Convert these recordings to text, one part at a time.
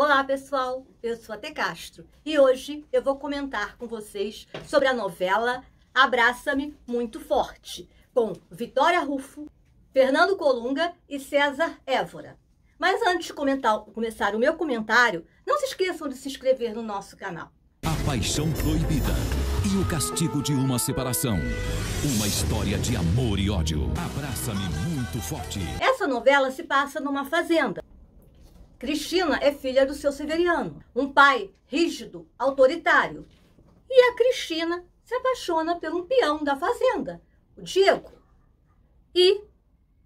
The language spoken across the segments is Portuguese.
Olá pessoal, eu sou a T. Castro e hoje eu vou comentar com vocês sobre a novela Abraça-me Muito Forte, com Vitória Rufo, Fernando Colunga e César Évora. Mas antes de comentar, começar o meu comentário, não se esqueçam de se inscrever no nosso canal. A Paixão Proibida e o Castigo de uma Separação. Uma história de amor e ódio. Abraça-me muito forte. Essa novela se passa numa fazenda Cristina é filha do seu Severiano, um pai rígido, autoritário. E a Cristina se apaixona por um peão da fazenda, o Diego. E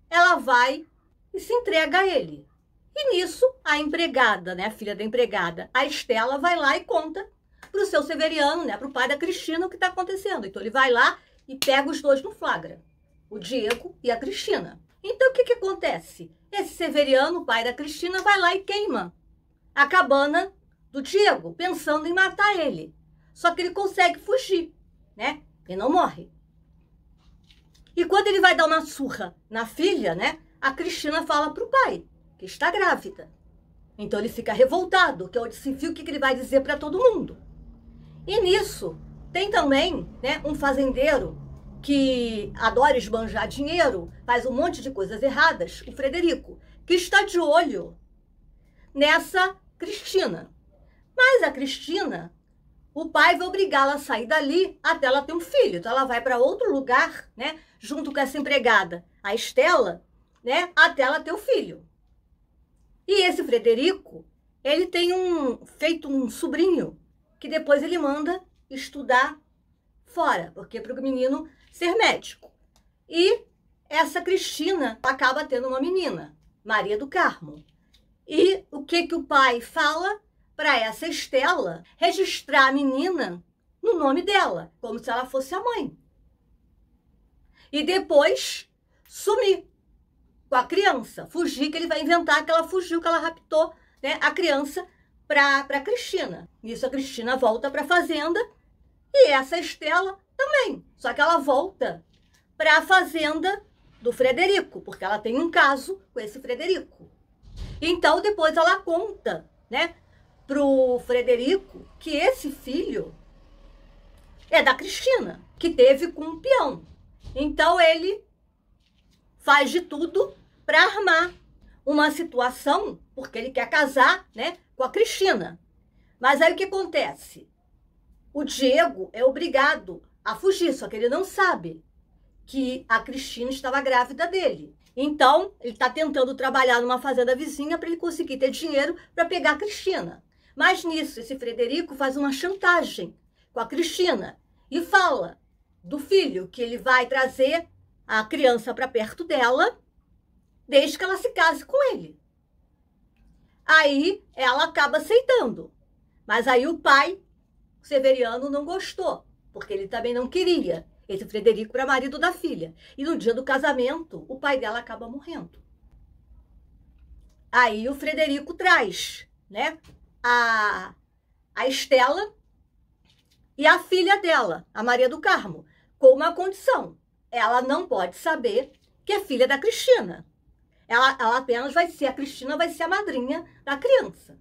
ela vai e se entrega a ele. E nisso, a empregada, né, a filha da empregada, a Estela, vai lá e conta para o seu Severiano, né, para o pai da Cristina, o que está acontecendo. Então ele vai lá e pega os dois no flagra, o Diego e a Cristina. Então o que, que acontece? Esse Severiano, pai da Cristina, vai lá e queima a cabana do Diego, pensando em matar ele. Só que ele consegue fugir, né? E não morre. E quando ele vai dar uma surra na filha, né? A Cristina fala pro pai que está grávida. Então ele fica revoltado, que é o desafio o que ele vai dizer para todo mundo. E nisso tem também, né, um fazendeiro que adora esbanjar dinheiro, faz um monte de coisas erradas, o Frederico, que está de olho nessa Cristina. Mas a Cristina, o pai vai obrigá-la a sair dali até ela ter um filho. Então ela vai para outro lugar, né, junto com essa empregada, a Estela, né, até ela ter o filho. E esse Frederico, ele tem um feito um sobrinho que depois ele manda estudar fora, porque para o menino ser médico. E essa Cristina acaba tendo uma menina, Maria do Carmo. E o que, que o pai fala para essa Estela registrar a menina no nome dela, como se ela fosse a mãe. E depois sumir com a criança, fugir, que ele vai inventar que ela fugiu, que ela raptou né, a criança para Cristina. Nisso a Cristina volta para a fazenda e essa Estela também. Só que ela volta para a fazenda do Frederico, porque ela tem um caso com esse Frederico. Então depois ela conta, né, pro Frederico que esse filho é da Cristina, que teve com um peão. Então ele faz de tudo para armar uma situação, porque ele quer casar, né, com a Cristina. Mas aí o que acontece? O Diego é obrigado a fugir, só que ele não sabe que a Cristina estava grávida dele. Então, ele está tentando trabalhar numa fazenda vizinha para ele conseguir ter dinheiro para pegar a Cristina. Mas nisso, esse Frederico faz uma chantagem com a Cristina e fala do filho que ele vai trazer a criança para perto dela desde que ela se case com ele. Aí ela acaba aceitando. Mas aí o pai, o Severiano, não gostou porque ele também não queria esse Frederico para marido da filha. E no dia do casamento, o pai dela acaba morrendo. Aí o Frederico traz, né, a, a Estela e a filha dela, a Maria do Carmo, com uma condição. Ela não pode saber que é filha da Cristina. Ela, ela apenas vai ser, a Cristina vai ser a madrinha da criança.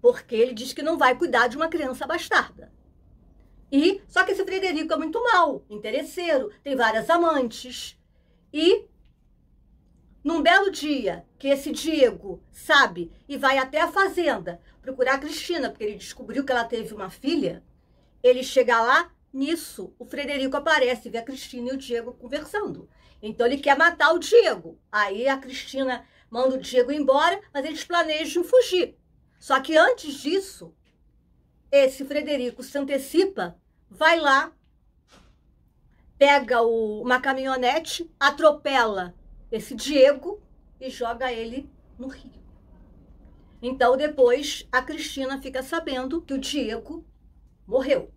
Porque ele diz que não vai cuidar de uma criança bastarda. E só que esse Frederico é muito mal, interesseiro, tem várias amantes. E num belo dia que esse Diego sabe e vai até a fazenda procurar a Cristina, porque ele descobriu que ela teve uma filha, ele chega lá, nisso o Frederico aparece, vê a Cristina e o Diego conversando. Então ele quer matar o Diego. Aí a Cristina manda o Diego embora, mas eles planejam fugir. Só que antes disso, esse Frederico se antecipa, vai lá, pega o, uma caminhonete, atropela esse Diego e joga ele no rio. Então depois a Cristina fica sabendo que o Diego morreu.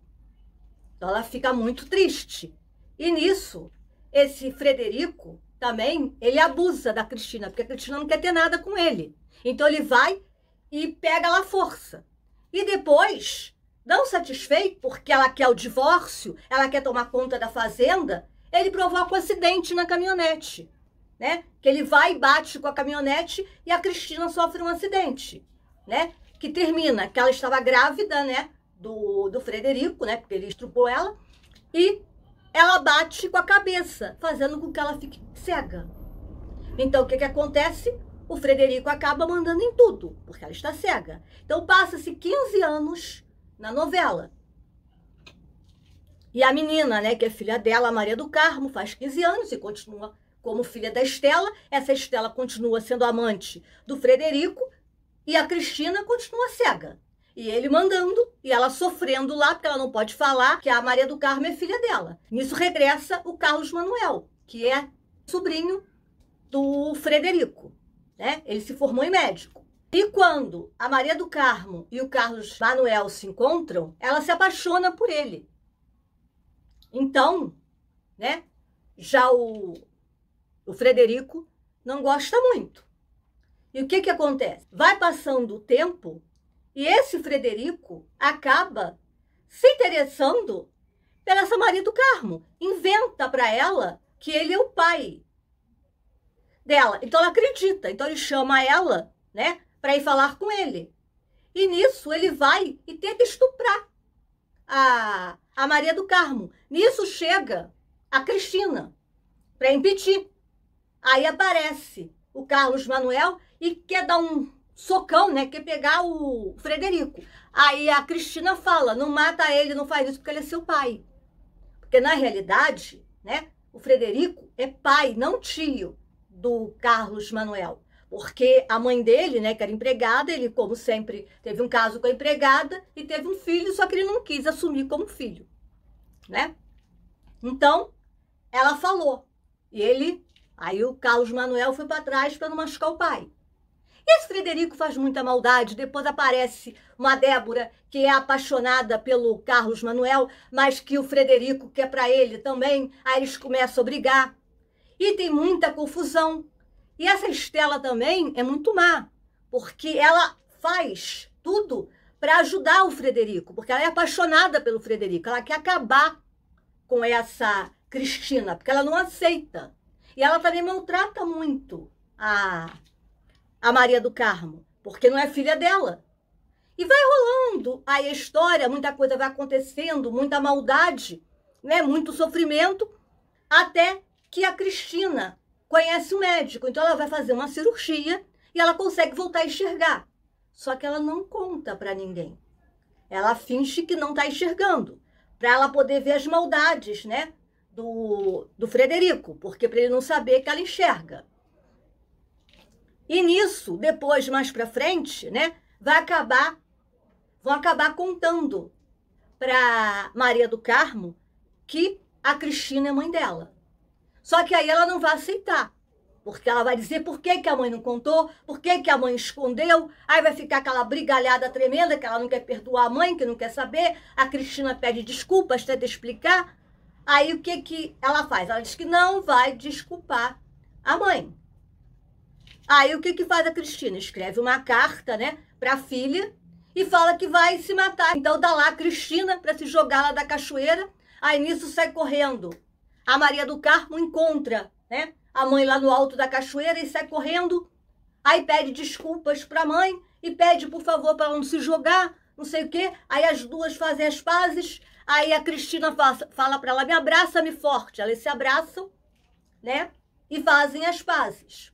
Então ela fica muito triste. E nisso, esse Frederico também, ele abusa da Cristina, porque a Cristina não quer ter nada com ele. Então ele vai e pega ela à força. E depois, não satisfeito, porque ela quer o divórcio, ela quer tomar conta da fazenda, ele provoca um acidente na caminhonete, né? Que ele vai e bate com a caminhonete e a Cristina sofre um acidente, né? Que termina que ela estava grávida, né? Do, do Frederico, né? Porque ele estrupou ela. E ela bate com a cabeça, fazendo com que ela fique cega. Então, o que, que acontece? o Frederico acaba mandando em tudo, porque ela está cega. Então passa-se 15 anos na novela. E a menina, né, que é filha dela, Maria do Carmo, faz 15 anos e continua como filha da Estela. Essa Estela continua sendo amante do Frederico e a Cristina continua cega. E ele mandando e ela sofrendo lá, porque ela não pode falar que a Maria do Carmo é filha dela. Nisso regressa o Carlos Manuel, que é sobrinho do Frederico né? Ele se formou em médico. E quando a Maria do Carmo e o Carlos Manuel se encontram, ela se apaixona por ele. Então, né? Já o, o Frederico não gosta muito. E o que que acontece? Vai passando o tempo e esse Frederico acaba se interessando pela essa Maria do Carmo. Inventa para ela que ele é o pai dela. Então ela acredita. Então ele chama ela, né, para ir falar com ele. E nisso ele vai e tenta estuprar a, a Maria do Carmo. Nisso chega a Cristina para impedir. Aí aparece o Carlos Manuel e quer dar um socão, né? Quer pegar o Frederico. Aí a Cristina fala: não mata ele, não faz isso porque ele é seu pai. Porque na realidade, né? O Frederico é pai, não tio do Carlos Manuel. Porque a mãe dele, né, que era empregada, ele, como sempre, teve um caso com a empregada e teve um filho, só que ele não quis assumir como filho, né? Então, ela falou. E ele, aí o Carlos Manuel foi para trás para não machucar o pai. E esse Frederico faz muita maldade. Depois aparece uma Débora que é apaixonada pelo Carlos Manuel, mas que o Frederico quer para ele também. Aí eles começam a brigar. E tem muita confusão. E essa Estela também é muito má, porque ela faz tudo para ajudar o Frederico, porque ela é apaixonada pelo Frederico, ela quer acabar com essa Cristina, porque ela não aceita. E ela também maltrata muito a, a Maria do Carmo, porque não é filha dela. E vai rolando aí a história, muita coisa vai acontecendo, muita maldade, né? muito sofrimento, até que a Cristina conhece o um médico, então ela vai fazer uma cirurgia e ela consegue voltar a enxergar. Só que ela não conta para ninguém. Ela finge que não está enxergando, para ela poder ver as maldades, né, do, do Frederico, porque para ele não saber que ela enxerga. E nisso, depois mais para frente, né, vai acabar vão acabar contando para Maria do Carmo que a Cristina é mãe dela. Só que aí ela não vai aceitar. Porque ela vai dizer por que, que a mãe não contou, por que, que a mãe escondeu. Aí vai ficar aquela brigalhada tremenda que ela não quer perdoar a mãe, que não quer saber. A Cristina pede desculpas, tenta explicar. Aí o que, que ela faz? Ela diz que não vai desculpar a mãe. Aí o que, que faz a Cristina? Escreve uma carta né, para a filha e fala que vai se matar. Então dá lá a Cristina para se jogar lá da cachoeira. Aí nisso sai correndo a Maria do Carmo encontra né, a mãe lá no alto da cachoeira e sai correndo. Aí pede desculpas para a mãe e pede, por favor, para não se jogar, não sei o quê. Aí as duas fazem as pazes. Aí a Cristina fala para ela: me abraça-me forte. Elas se abraçam, né? E fazem as pazes.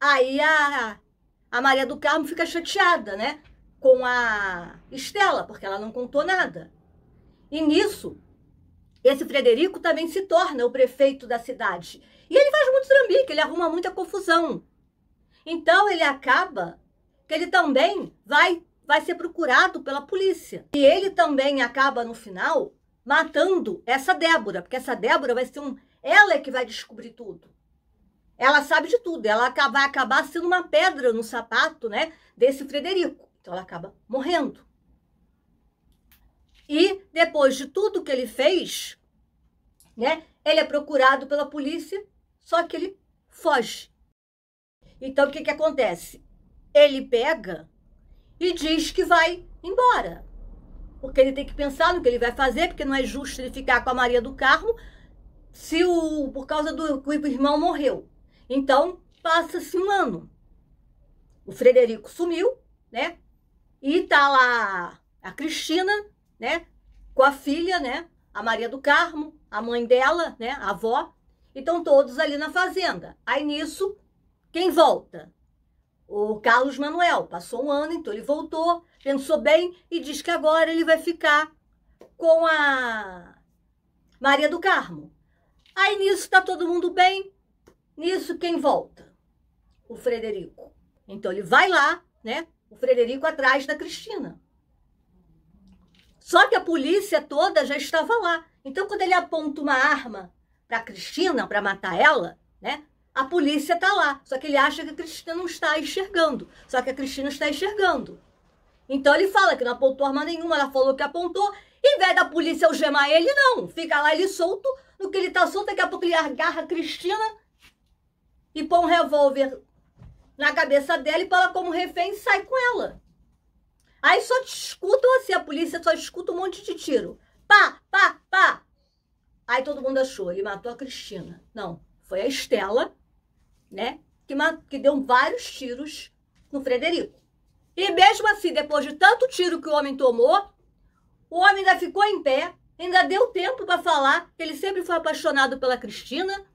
Aí a, a Maria do Carmo fica chateada, né? Com a Estela, porque ela não contou nada. E nisso, esse Frederico também se torna o prefeito da cidade. E ele faz muito trambique, ele arruma muita confusão. Então ele acaba que ele também vai, vai ser procurado pela polícia. E ele também acaba, no final, matando essa Débora, porque essa Débora vai ser um. Ela é que vai descobrir tudo. Ela sabe de tudo, ela vai acabar sendo uma pedra no sapato, né, desse Frederico. Então ela acaba morrendo. E depois de tudo que ele fez, né? Ele é procurado pela polícia, só que ele foge. Então o que que acontece? Ele pega e diz que vai embora. Porque ele tem que pensar no que ele vai fazer, porque não é justo ele ficar com a Maria do Carmo se o por causa do o irmão morreu. Então, passa-se um ano. O Frederico sumiu, né? E tá lá a Cristina né? Com a filha, né? A Maria do Carmo, a mãe dela, né? A avó. Então todos ali na fazenda. Aí nisso, quem volta? O Carlos Manuel. Passou um ano, então ele voltou, pensou bem e diz que agora ele vai ficar com a Maria do Carmo. Aí nisso está todo mundo bem. Nisso quem volta? O Frederico. Então ele vai lá, né? O Frederico atrás da Cristina. Só que a polícia toda já estava lá. Então, quando ele aponta uma arma para Cristina, para matar ela, né? A polícia está lá. Só que ele acha que a Cristina não está enxergando. Só que a Cristina está enxergando. Então ele fala que não apontou arma nenhuma, ela falou que apontou. Em vez da polícia algemar ele, não. Fica lá ele solto. No que ele está solto, daqui a pouco ele agarra a Cristina e põe um revólver na cabeça dela e põe ela como refém e sai com ela. Aí só te escutam assim, a polícia só escuta um monte de tiro. Pá, pá, pá. Aí todo mundo achou, ele matou a Cristina. Não, foi a Estela, né? Que, que deu vários tiros no Frederico. E mesmo assim, depois de tanto tiro que o homem tomou, o homem ainda ficou em pé, ainda deu tempo para falar que ele sempre foi apaixonado pela Cristina,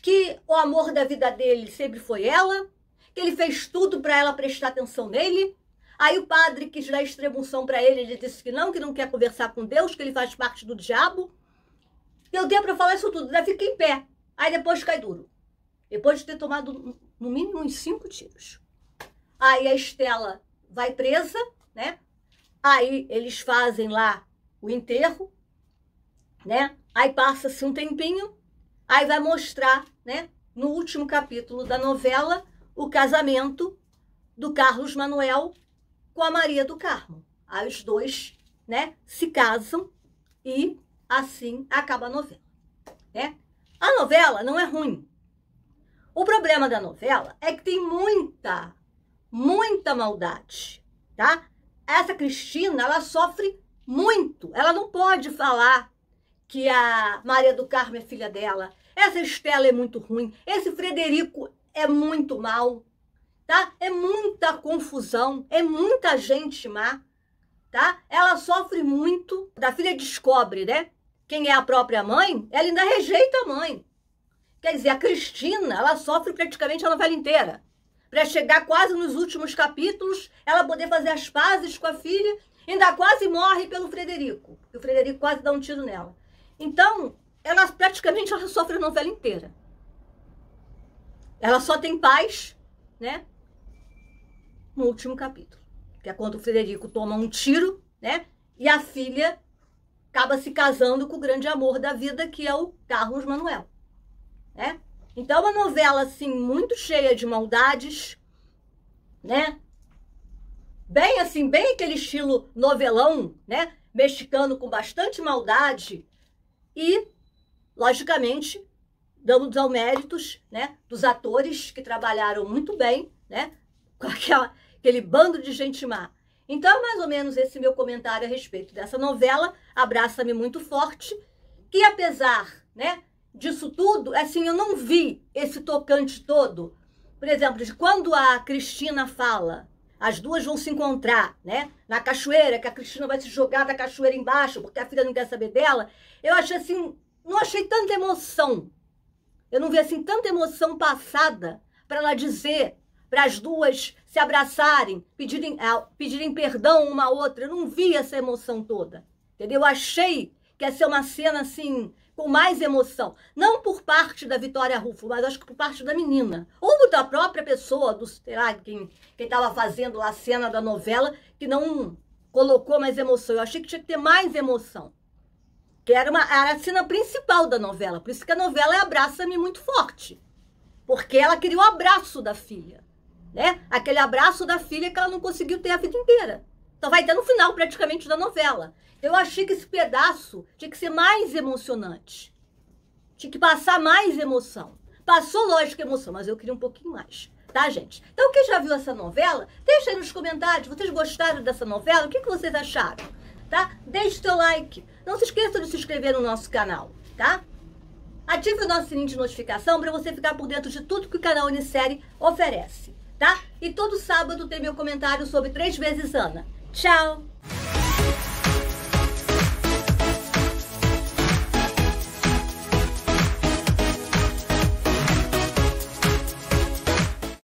que o amor da vida dele sempre foi ela, que ele fez tudo para ela prestar atenção nele Aí o padre quis dar extremunção para ele, ele disse que não, que não quer conversar com Deus, que ele faz parte do diabo. Eu dei para falar isso tudo, daí fica em pé. Aí depois cai duro. Depois de ter tomado no mínimo uns cinco tiros. Aí a Estela vai presa, né? Aí eles fazem lá o enterro, né? Aí passa-se um tempinho, aí vai mostrar, né? No último capítulo da novela, o casamento do Carlos Manuel com a Maria do Carmo. Aí os dois, né, se casam e assim acaba a novela, né? A novela não é ruim. O problema da novela é que tem muita, muita maldade, tá? Essa Cristina, ela sofre muito. Ela não pode falar que a Maria do Carmo é filha dela. Essa Estela é muito ruim. Esse Frederico é muito mal tá? É muita confusão, é muita gente má, tá? Ela sofre muito. A filha descobre, né? Quem é a própria mãe, ela ainda rejeita a mãe. Quer dizer, a Cristina, ela sofre praticamente a novela inteira. Para chegar quase nos últimos capítulos, ela poder fazer as pazes com a filha, ainda quase morre pelo Frederico. E o Frederico quase dá um tiro nela. Então, ela praticamente ela sofre a novela inteira. Ela só tem paz, né? no último capítulo, que é quando o Frederico toma um tiro, né? E a filha acaba se casando com o grande amor da vida, que é o Carlos Manuel, né? Então, é uma novela, assim, muito cheia de maldades, né? Bem, assim, bem aquele estilo novelão, né? Mexicano com bastante maldade e, logicamente, damos aos méritos, né? Dos atores que trabalharam muito bem, né? Com aquela, aquele bando de gente má. Então, é mais ou menos esse meu comentário a respeito dessa novela, Abraça-me Muito Forte, que apesar né, disso tudo, assim, eu não vi esse tocante todo. Por exemplo, de quando a Cristina fala, as duas vão se encontrar, né? Na cachoeira, que a Cristina vai se jogar da cachoeira embaixo, porque a filha não quer saber dela. Eu achei assim, não achei tanta emoção. Eu não vi assim tanta emoção passada para ela dizer para as duas se abraçarem, pedirem, é, pedirem perdão uma à outra. Eu não vi essa emoção toda. Entendeu? Eu achei que ia ser uma cena assim, com mais emoção. Não por parte da Vitória Rufo, mas acho que por parte da menina. Ou da própria pessoa, do, sei lá, quem estava fazendo lá a cena da novela, que não colocou mais emoção. Eu achei que tinha que ter mais emoção. Que era, uma, era a cena principal da novela. Por isso que a novela é Abraça-me muito forte. Porque ela queria o abraço da filha né? Aquele abraço da filha que ela não conseguiu ter a vida inteira. Então vai ter no final praticamente da novela. Eu achei que esse pedaço tinha que ser mais emocionante. Tinha que passar mais emoção. Passou, lógico, emoção, mas eu queria um pouquinho mais. Tá, gente? Então, quem já viu essa novela, deixa aí nos comentários. Vocês gostaram dessa novela? O que, que vocês acharam? Tá? Deixe seu like. Não se esqueça de se inscrever no nosso canal, tá? Ative o nosso sininho de notificação para você ficar por dentro de tudo que o canal Unissérie oferece tá? E todo sábado tem meu comentário sobre Três Vezes Ana. Tchau!